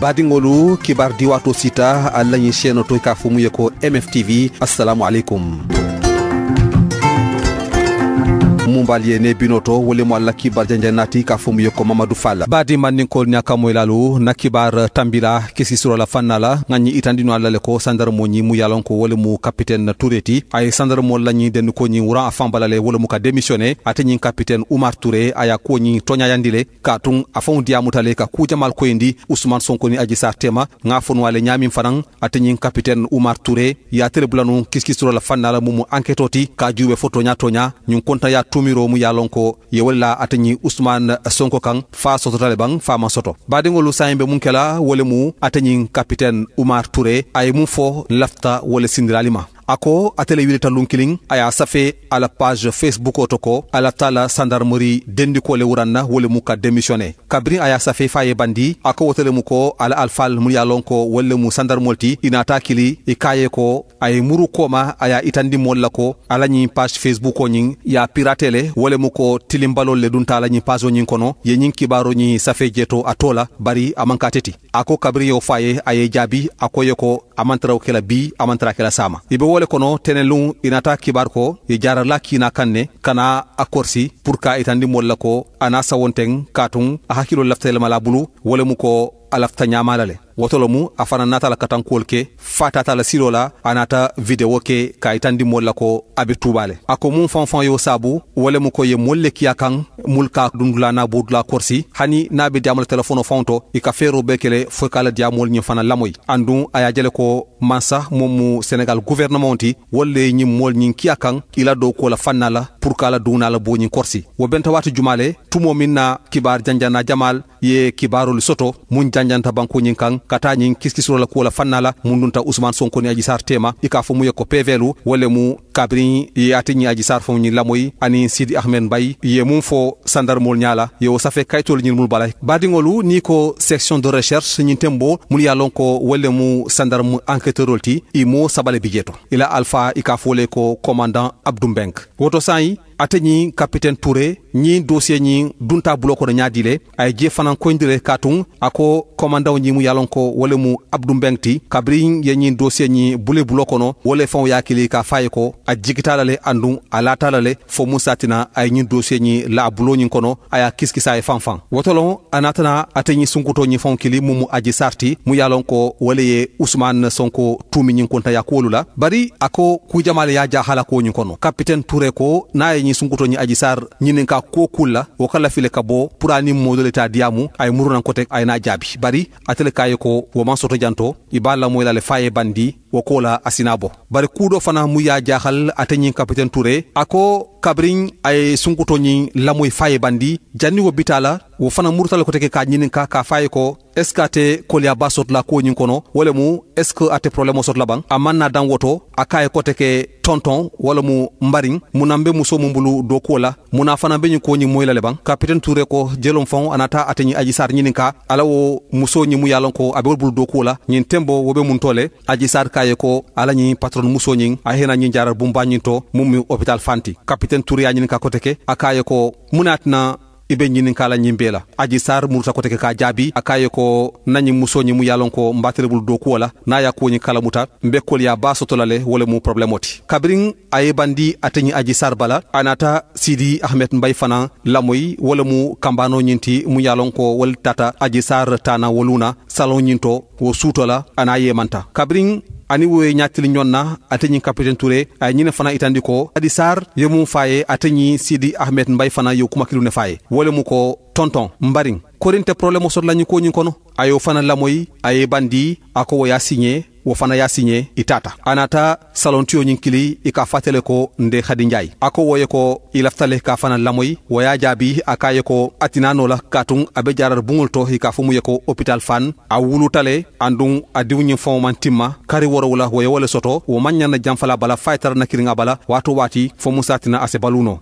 badiŋolu kibar diwato sita alla ñiŋ seno to ka fo mu ye ko mftv assalamu aleykum mumbali ene binoto mo alla kibar janjan nati ka fo mu yokko mamadou fall kol manninkol ñakamoy lalu na kibar tambila kesi sirola fannala ŋañi itandino alla le ko sandarmoñi mu yalon ko mu capitaine toureti ay sandarmol lañi den koñi wuran a fambalale wolemu ka démissionné ateñin capitaine oumar touré aya koñi toñayandi le ka tun a faŋo diyamutale ka kujamal koyindi ousmane sonkoni aji sa tema wale nyami ñamin fanaŋ ateñin capitaine oumar touré yatere bulanu kiskisirola fannala mumu enquête oti ka juɓe fo toña toña ñun ya tumi kumiro mu yalon ko yewalla ousmane sonko kan fa sototale ban fama soto badiŋolu sayimbe mun kela wole mu atañin capitaine oumar touré aye mun fo lafta wole sindiralima a ko atele lun kiliŋ a y'a safe a la page facebook to ko a la t'a la sandarmeri dendiko le wuranna wole mu ka demisione kabiri a y'a safe f'a ye bandi a ko wotele mu ko ala alfal mun y'a lon ko wolle mu sandarmol ti i nata kili i k'a ye ko a ye muru koma a y'a itandi mol la ko ala ɲin page facebooko ɲin y'a pirate le wole mu ko tilinbalol le dun t'a la page paseo ɲin kono ye ɲin kibaro ñi safe jeto a t'o la bari a man ka teti a ko kabiri y'o f'a ye a ye jaabi a ko ye ko a man tara o bi a man tara kɛla saama i be wole kono tenen lum inata kibar ko ye jarala kina kanne kana a korsi pour ka itandi moolu la ko ana sawonteŋ katun a hakkilo laftelema la bulu wole ko alafta ñamala le wotolo mu a fana natala katankuwol ke fatatala silo la a nata video ke ka itandi moolu la ko a be tubale a ko mun faŋ yo saabu wo le mu ko ye moolu le kiya kaŋ mulu ka dundula na bodula korsi hani n'a be diyamolu telefono faŋo to i ka feero bee kele fo ka la diya ñiŋ fana lamoyi anduŋ a ye jele ko mansa moŋ mu senegal guvernemanw ti wolu le ye ñiŋ moolu ñiŋ kiya kaŋ i la ko la fanna la pour ka la duŋ na la boo ñiŋ korsi wo benta waati juma le tumo miŋ na kibaar janjana jamal ye kibarol soto mun janjanta bankuñin kan kata ñin kiskisrola kuwola fannala mundunta ousmane sonko ni aji sar tema i ka fo mu ye ko pvlu walla mu kabri ye ati ñi aji sar fo ñin lamoyi ani sidi ahmed bay ye mum fo sandarmol ñala ye wo safe kaytol ñin mul balay badingolu ni ko section de recherche ñin tembo mul ya lon ko walla mu sandarmu enquêteurol ti i mo sabale bijeto ila alpha i ka le ko commandant abdou mbenk woto sayi ate ñi capitaine Touré ñi dossier ñi dunta bulo kono ñaadile ay je fanan koyndire katun ako commandaw ñi mu yalon ko le mu abdou mbengti kabri ye ñi dossier ñi bule bulo kono wala fon kili ka ye ko a le anduŋ a le fo musatina ay ñi dossier ñi la bulo ñi kono aya kiskisa e fanfan wotolon anatana ate ñi sunkuto ñi fon kili mu aji sarti mu yalon ko le ye ousmane sonko tumi ñi konta ya kolu la bari ako kujamale ya hala ko ñi kono capitaine Touré ko na ye ñi sunkuto ñi aji sar ñinen ka kokulla wo kala file ka bo purani modole ta diamu ay murunan kote ay na jaabi bari atele kaye ko wo man soto janto i ba lamoylale faye bandi wo kola a sina bo bari kuu do fana mu ya jahal ateñin capitaine touré ako kabrin ay sunkutoñin lamoy faye bandi janni wo bitala wo fana murtala ko teke ka ñinin ka ka faye ko est ce que ate koliya ba kuwo ñiŋ kono wala mu est ce que ate probléme o la ban a na dan woto a kaye ko teke tonton wala mu mbarin munan be muso mu bulu do kuwo la na fana be ñin moy moyi le ban capitaine touré ko jelon fon anata ateñin aji sar ñinin ka ala wo muso ñi mu yalon ko abe wol bulu do kuwo la ñiŋ tembo wo be mun tole aji sar kaye ko ala ñi patron muso ñin a hena ñi jarar bu bañinto mum hôpital fanti capitaine touré ya ñin ka kote ke a kaye ko munatina ibe ñinin kala ñimbe la aji sar murta kote ke ka jaabi a kaye ko nañi muso ñi mu yalon ko bul do ko la n'a ya kuwoñi kala muta mbekol ya baso to le wala mu problème oti kabirin a bandi atani aji sar bala anata sidi ahmed mbay fana lamoy wala mu kambano ñinti mu yalon ko wal tata aji sar tana woluna salon ñinto wo suto la ana yemanta kabring ani aniwoye ñattili ñonna ateñi capitaine ye ñine fana itandi ko adi sar yomum faye ateñi sidi ahmed mbay fana yo kumakilu ne faye mu ko tonton mbarin korinte probléme o sotlañi koñin kono ayo fana lamoyi aye bandi ako y'a signé wo fana y'a siɲɛ i t'a ta a nata salontiyo ɲin kili i k'a fatɛle ko nde hadinja ye a ko wo ye ko i laftale k'a fana lamoyi wo y'a jaabi a k'a ye ko a tin'a nɔ la k'a tun a be jarar buŋol to i k'a fɔ mu ye ko hopital fan a wulutale an dun a diw ɲin fɛnw man kari wɔrɔw la wo ye wo le sɔtɔ wo man ɲana janfala bala f'a ye tara na kiringa bala waato waati fɔ musa tina a se balu nɔ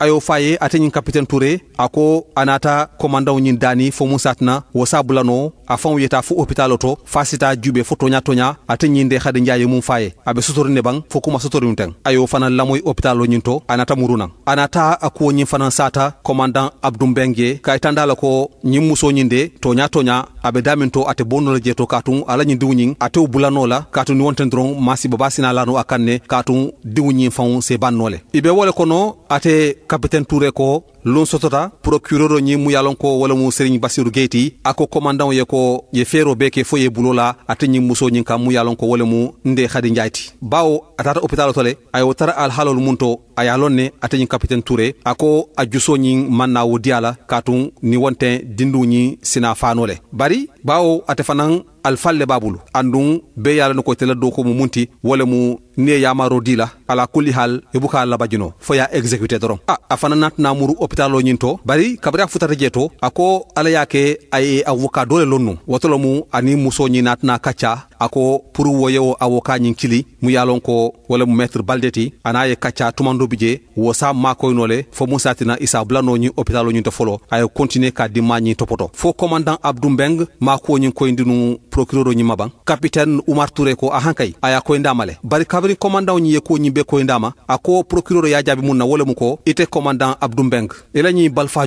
a y'o f'a ye ate ɲin kapitɛn ture a ko a n'ata komandaw ɲin dani fɔ musa tina wo s'a bulano a fɛnw ye t'a fɔ hopitalo to f'a si jube fo toɲa toɲa ate ñinde xade jaaye mum faye aɓe ne ban fo kuma sutori ten ayo fana lamoy hôpital o ñin to anata muruna anata akuwo ñin fana sata commandant abdou mbengue kay tandala ko muso musoñin de nya to nya abe to ate la jeto katu ala ñin diwñin bulano la katun ni wonten doron masi baba sinalano akanne katun diwñin faw se banole ibe wole kono ate capitaine touré ko lon sotota procureur o mu yalon ko wala mu serigne basirou gueyti ako commandant ye ko ye fero beke fo ye bulola ate ñin musoñin kam mu yalon ko wole mu nde khadi njayti bawo atata hôpital tole ayo tara al halol mun to a ye lɔn ne ate ɲin kapitɛni ture a ko a juso ɲin man na wo diya la katun ni wontɛ dindu ɲin sina faano lɛ bari bawo ate fanan alfal le b'a bolo andun bɛɛ ye a lɔn ko itela do mu mun ti wale mu ni ye yamaro di la ala kuli hal i bu k'a labajinɔ fɔɔ y'a exécute dɔrɔn a a fana na muru hôpitalo ɲin tɔ bari kabiri a futata jɛ to a ko ala y'a kɛ a ye avoka dɔ le lɔn nu wɔtɔlɔ mu ani muso ɲin na tɛna ka ca a ko puru wo ye wo avoka ɲin kili mu y'a lɔn ko wale mu mɛtre baldeti a n'a ye ka ca tuman lobi je wo sa makoyno le fo mo satina isa bulanoñi hôpital oñinto folo a ye continuer ka dimma ñiŋ topoto fo commandant abdou mbeng makoñin koyndinu procureur oñi maban capitaine oumar touré ko a kay aya koyndama le bari kabri commandant oñi ye kuwo ñiŋ be koyndama ako procureur ya jaabi mun na wole mu ko ite commandant abdou mbeng ila ñi balfa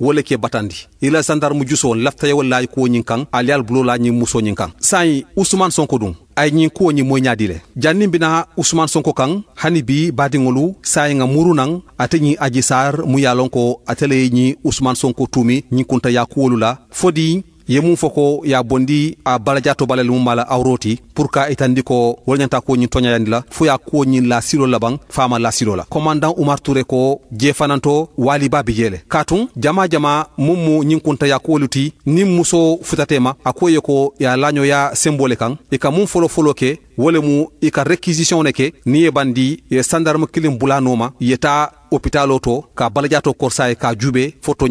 wo le ke batandi i la gendarme juso laftaye wallaji koñin kan alial bulo la ñi musoñin kan sayi ousmane sonko dun ayñin kuwoñi moyñadile jannin bina usman sonko kan hani bi badiŋolu sayinŋa muru naŋ ate ñiŋ aji sar mu ye lon ko le ye ñiŋ usman sonko tumi ñiŋ kunta kuwolu la fodi ye mum fo ko ya bondi a balaja to balal mum mala awroti pour ka itandi ko wolñanta ko ñin toñayandi la fo ya ko ñin la silo laban fama la silo la commandant oumar touré ko jefananto wali babi jele katun jama jama mun mu ñin kunta ya ti ni muso futatema a ko ye ko ya laño ya le kan i ka mum folo folo ke le mu i ka réquisition ne ke ni ye bandi ye sandarme kilin bulanoma yeta hôpital to ka balajato to korsaye ka juube fotto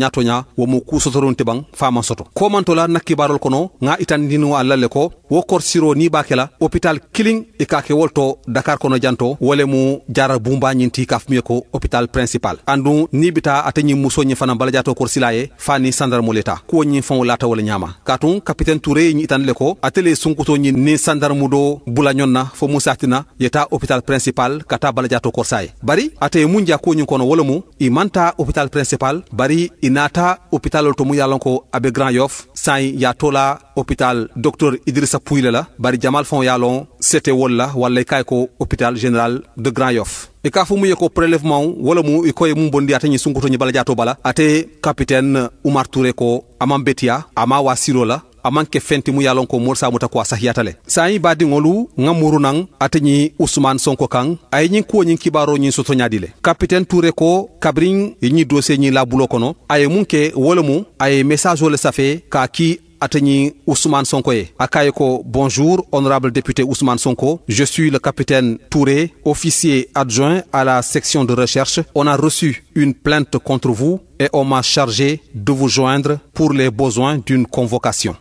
wo mo ku sotoronte ɓan fama soto nakki nakkibarol kono ga itandino a le ko wo korsiro ni bakela hôpital kilin e ke wolto dakar kono janto wole mu jara bumba nyinti ka fmi ko hôpital principal andu ni bita muso nyi fana balajato to korsila ye fani sandarmo leta kuwoñi fan lata wala ñama katun capitaine touré itan le ko atele sunkutoñi ni sandarmu do bula nyonna fo musatina yeta hôpital principal kata balajato to korsaye bari ate munja nyi kono wolo mum i manta hôpital principal bari i naata hôpitalol to mum yalon ko abe grand yof sayi ya tola hôpital docteur idrissa puyle la bari jamal fon yalon sete la walla i kay ko hôpital général de grand yof i ka fo mu ye ko prélèvement wala mu i koye mum bondi ate ñi sunkoto ñi bala jato bala ate capitaine oumar touré ko aman betiya ama wa siro la amanke fenti mu yalon ko morsa muta ko le sayi badi ngolu ngamuru nang atini usman Sonko kang ay nyin ko nyin kibaro nyin soto le capitaine Touré ko kabrin nyi dossier nyi labulo kono ay munke wolemu ay message wala safé ka ki atteigni Ousmane Sonkoye Akayeko, bonjour, honorable député Ousmane Sonko. Je suis le capitaine Touré, officier adjoint à la section de recherche. On a reçu une plainte contre vous et on m'a chargé de vous joindre pour les besoins d'une convocation.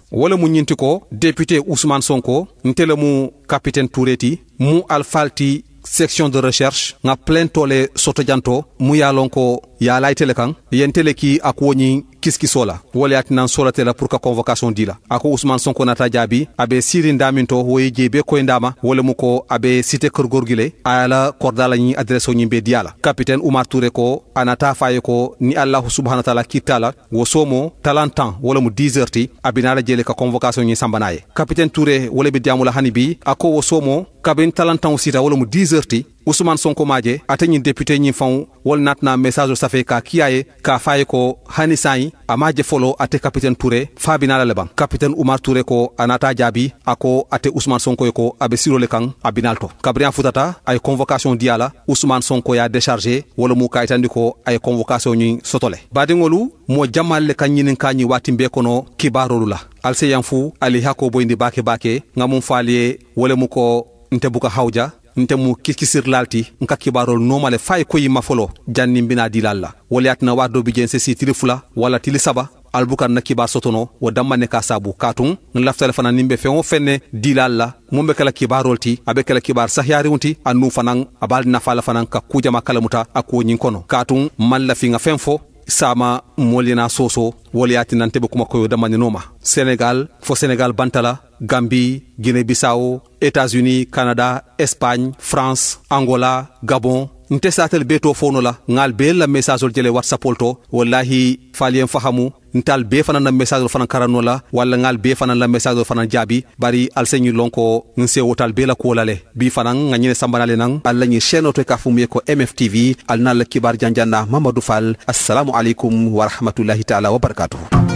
député Ousmane Sonko, capitaine Touré Mou alfalti section de recherche nga ga soto janto mu ya lon ko lay layitele kan yentele ki a kuwoñin kiskiso la wala atinan solate la pour ka convocation di la a ko ousmane sonko nata jaabi a be sirin damin to woye koy be koyindama mu ko a be cité kor gorgile a ye la korda la ñi adresse o be capitaine oumar touré ko a nata faye ko ni allahu subhana taala kitta la wo somo talan tan wala mu 10 h ti a la jele ka convocation ñi sambanaye capitaine touré wala be diyamula hani bi wo somo kaɓen talantaŋo sita wala mo 10 heure ti ousmane sonko maje ateñin député ñin faŋ wala natna message o safe ka ye ka faye ko hani sayi amaje folo ate capitaine touré faabinala le ban capitaine oumar touré ko a anata jaabi a ko ate ousmane sonko ko abe sirole kaŋ a binal to kabriyan futata a ye convocation diyala ousmane sonko ya déchargé wala mu kayitandi ko ay convocation ñin sotole badiŋolu mo jamal le kan ñinin ka ñi watin be kono kibarolu la alse fu ali hako boyindi bake bake ŋa mum faali ye wala ko nte buka hawja nte mu kisikisir lalti nka kibarol nomale fay koyi mafolo janni mbina dilal la wala yatina wado bi jense si tili fula wala tili saba albukan na kibar sotono wo damma ne ka sabu katun n laftale fana nimbe be feŋo fenne dilal la mun be kela kibarol ti a be kibar sahiyariŋo ti a nu fanaŋ a b'al nafa la fanaŋ ka kujama kalamuta a kuwo ñiŋ kono katun man lafiŋa fo sama molina soso woliyati nante Damaninoma, sénégal fo bantala gambie guinée bissau états-unis canada espagne france angola gabon ntesatel be to la ngal be la messageol jele whatsappol to wallahi faliyen fahamu ntal be fana na messageol fana la walla ngal be fana la messageol fana jaabi bari alseñi ko nse wotal be la kolale bi fana nga ñine sambanale al alla ñi chaîne to ka fumu ko mftv na la kibar janjanna mamadou fall assalamu aleykum wa taala wabarakatuhu